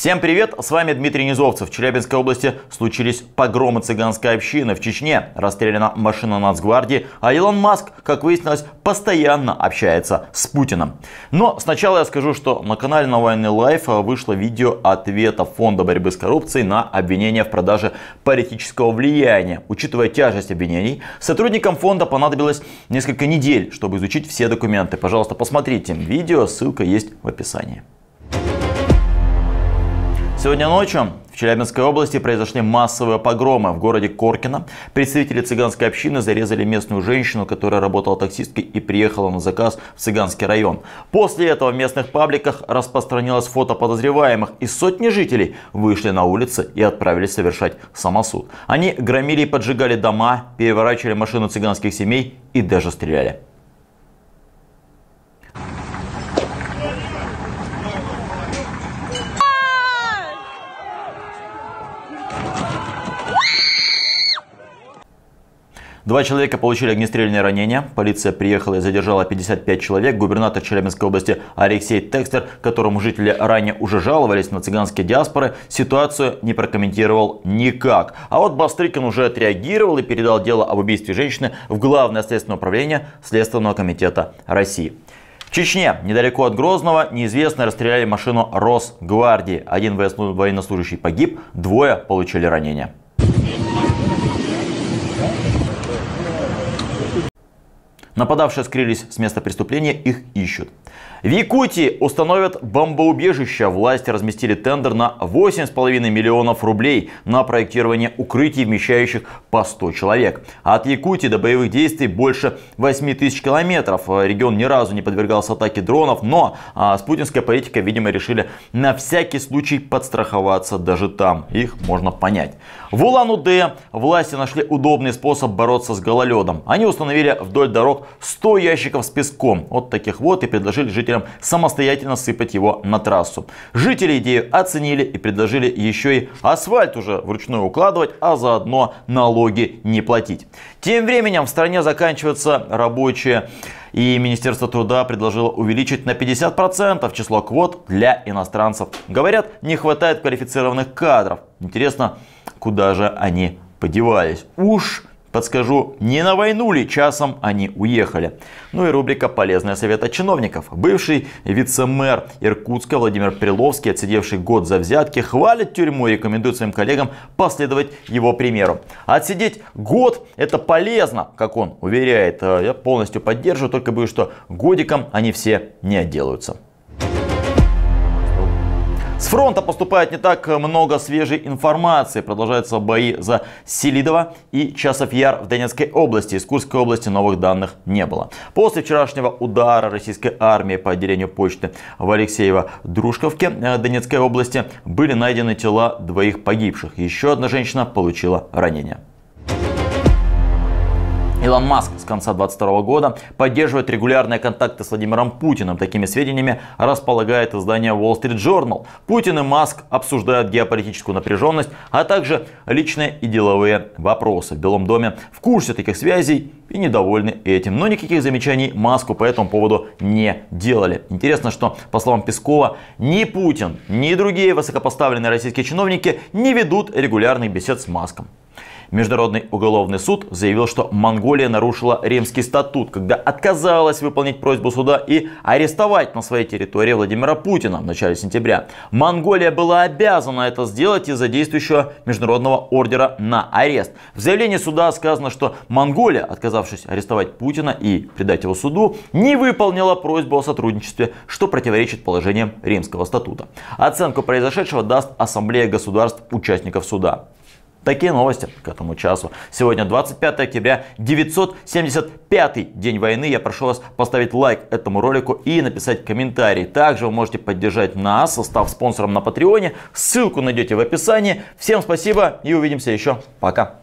Всем привет, с вами Дмитрий Низовцев. В Челябинской области случились погромы цыганской общины. В Чечне расстреляна машина Нацгвардии, а Илон Маск, как выяснилось, постоянно общается с Путиным. Но сначала я скажу, что на канале Навальный Лайф вышло видео ответа Фонда борьбы с коррупцией на обвинение в продаже политического влияния. Учитывая тяжесть обвинений, сотрудникам фонда понадобилось несколько недель, чтобы изучить все документы. Пожалуйста, посмотрите видео, ссылка есть в описании. Сегодня ночью в Челябинской области произошли массовые погромы. В городе Коркино представители цыганской общины зарезали местную женщину, которая работала таксисткой и приехала на заказ в цыганский район. После этого в местных пабликах распространилось фото подозреваемых, и сотни жителей вышли на улицы и отправились совершать самосуд. Они громили и поджигали дома, переворачивали машины цыганских семей и даже стреляли. Два человека получили огнестрельные ранения. Полиция приехала и задержала 55 человек. Губернатор Челябинской области Алексей Текстер, которому жители ранее уже жаловались на цыганские диаспоры, ситуацию не прокомментировал никак. А вот Бастрыкин уже отреагировал и передал дело об убийстве женщины в Главное следственное управление Следственного комитета России. В Чечне, недалеко от Грозного, неизвестно расстреляли машину Росгвардии. Один военнослужащий погиб, двое получили ранения. Нападавшие скрылись с места преступления, их ищут. В Якутии установят бомбоубежища. Власти разместили тендер на 8,5 миллионов рублей на проектирование укрытий, вмещающих по 100 человек. От Якутии до боевых действий больше 8 тысяч километров. Регион ни разу не подвергался атаке дронов, но а, Путинской политикой, видимо, решили на всякий случай подстраховаться даже там. Их можно понять. В Улан-Удэ власти нашли удобный способ бороться с гололедом. Они установили вдоль дорог 100 ящиков с песком, вот таких вот, и предложили жителям самостоятельно сыпать его на трассу. Жители идею оценили и предложили еще и асфальт уже вручную укладывать, а заодно налоги не платить. Тем временем в стране заканчивается рабочее и Министерство труда предложило увеличить на 50% число квот для иностранцев. Говорят, не хватает квалифицированных кадров. Интересно, куда же они подевались? Уж Подскажу, не на войну ли часом они уехали. Ну и рубрика полезная совета чиновников». Бывший вице-мэр Иркутска Владимир Приловский, отсидевший год за взятки, хвалит тюрьму и рекомендует своим коллегам последовать его примеру. Отсидеть год – это полезно, как он уверяет. «Э, я полностью поддерживаю, только боюсь, что годиком они все не отделаются фронта поступает не так много свежей информации. Продолжаются бои за Селидово и Часов Яр в Донецкой области. Из Курской области новых данных не было. После вчерашнего удара российской армии по отделению почты в Алексеево-Дружковке э, Донецкой области были найдены тела двоих погибших. Еще одна женщина получила ранение. Илон Маск с конца 2022 года поддерживает регулярные контакты с Владимиром Путиным. Такими сведениями располагает издание Wall Street Journal. Путин и Маск обсуждают геополитическую напряженность, а также личные и деловые вопросы. В Белом доме в курсе таких связей и недовольны этим. Но никаких замечаний Маску по этому поводу не делали. Интересно, что, по словам Пескова, ни Путин, ни другие высокопоставленные российские чиновники не ведут регулярных бесед с Маском. Международный уголовный суд заявил, что Монголия нарушила Римский статут, когда отказалась выполнить просьбу суда и арестовать на своей территории Владимира Путина в начале сентября. Монголия была обязана это сделать из-за действующего международного ордера на арест. В заявлении суда сказано, что Монголия, отказавшись арестовать Путина и предать его суду, не выполнила просьбу о сотрудничестве, что противоречит положениям Римского статута. Оценку произошедшего даст Ассамблея государств-участников суда. Такие новости к этому часу. Сегодня 25 октября, 975 день войны. Я прошу вас поставить лайк этому ролику и написать комментарий. Также вы можете поддержать нас, став спонсором на Патреоне. Ссылку найдете в описании. Всем спасибо и увидимся еще. Пока.